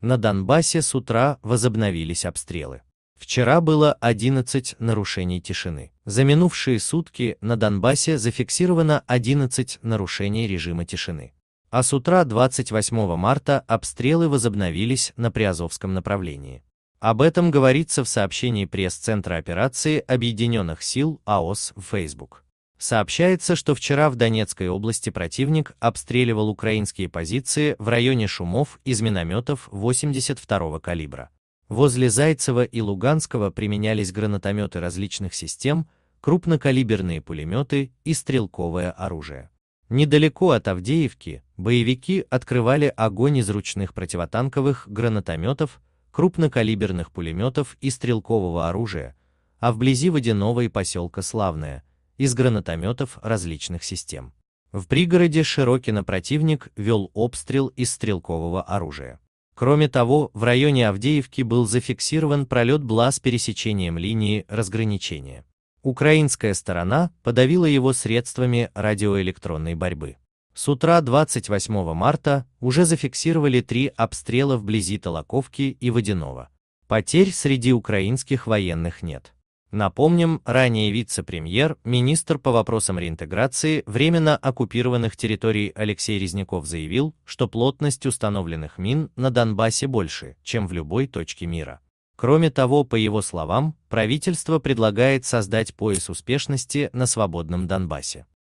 На Донбассе с утра возобновились обстрелы. Вчера было 11 нарушений тишины. За минувшие сутки на Донбассе зафиксировано 11 нарушений режима тишины. А с утра 28 марта обстрелы возобновились на Приазовском направлении. Об этом говорится в сообщении пресс-центра операции Объединенных сил АОС в Facebook. Сообщается, что вчера в Донецкой области противник обстреливал украинские позиции в районе Шумов из минометов 82-го калибра. Возле Зайцева и Луганского применялись гранатометы различных систем, крупнокалиберные пулеметы и стрелковое оружие. Недалеко от Авдеевки боевики открывали огонь из ручных противотанковых гранатометов, крупнокалиберных пулеметов и стрелкового оружия, а вблизи водяного и поселка Славное – из гранатометов различных систем. В пригороде Широкино противник вел обстрел из стрелкового оружия. Кроме того, в районе Авдеевки был зафиксирован пролет БЛА с пересечением линии разграничения. Украинская сторона подавила его средствами радиоэлектронной борьбы. С утра 28 марта уже зафиксировали три обстрела вблизи Толоковки и Водяного. Потерь среди украинских военных нет. Напомним, ранее вице-премьер, министр по вопросам реинтеграции временно оккупированных территорий Алексей Резняков заявил, что плотность установленных мин на Донбассе больше, чем в любой точке мира. Кроме того, по его словам, правительство предлагает создать пояс успешности на свободном Донбассе.